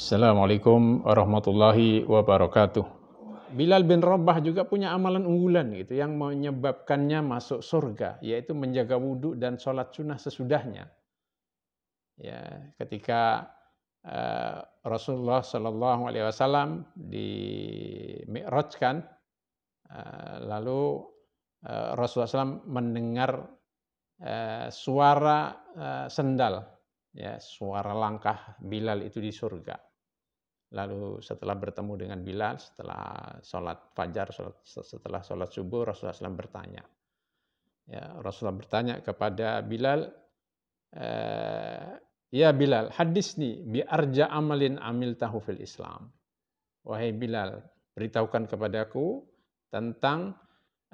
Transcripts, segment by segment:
Assalamualaikum warahmatullahi wabarakatuh. Bilal bin Rabah juga punya amalan unggulan gitu yang menyebabkannya masuk surga, yaitu menjaga wudhu dan sholat sunnah sesudahnya. Ya, ketika uh, Rasulullah Shallallahu Alaihi Wasallam di uh, lalu uh, Rasulullah SAW mendengar uh, suara uh, sendal, ya suara langkah Bilal itu di surga Lalu setelah bertemu dengan Bilal, setelah sholat fajar, sholat, setelah sholat subuh, Rasulullah SAW bertanya. Ya, Rasulullah bertanya kepada Bilal, eh, Ya Bilal, hadis nih, biarja amalin amil tahu fil Islam. Wahai Bilal, beritahukan kepadaku tentang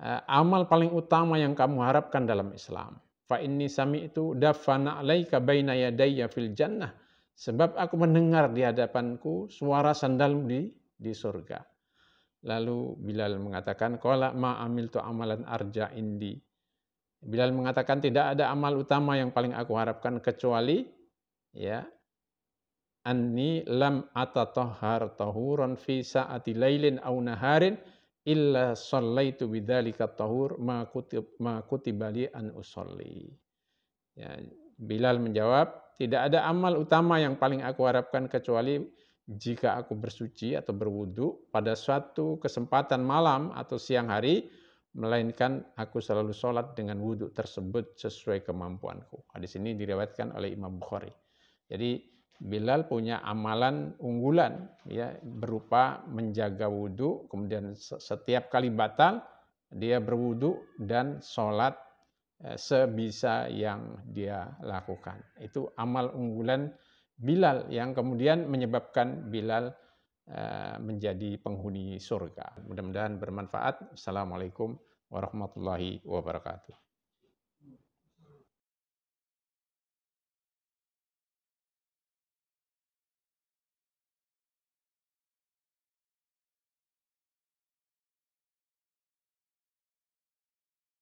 eh, amal paling utama yang kamu harapkan dalam Islam. Fa inni sami itu dafana alaika baina yadayya fil jannah Sebab aku mendengar di hadapanku suara sandalmu di, di surga. Lalu Bilal mengatakan, Kola ma amil tu amalan arja indi. Bilal mengatakan tidak ada amal utama yang paling aku harapkan kecuali ya anni lam atatohar tahuran fi saati lailin au naharin illa sallaitu bidzalika tahur ma kutib ma kutibali an usolli. Ya, Bilal menjawab, tidak ada amal utama yang paling aku harapkan kecuali jika aku bersuci atau berwudu pada suatu kesempatan malam atau siang hari, melainkan aku selalu sholat dengan wudu tersebut sesuai kemampuanku. Hadis ini diriwayatkan oleh Imam Bukhari. Jadi Bilal punya amalan unggulan ya berupa menjaga wudhu kemudian setiap kali batal dia berwudu dan sholat Eh, sebisa yang dia lakukan. Itu amal unggulan Bilal yang kemudian menyebabkan Bilal eh, menjadi penghuni surga. Mudah-mudahan bermanfaat. Assalamualaikum warahmatullahi wabarakatuh.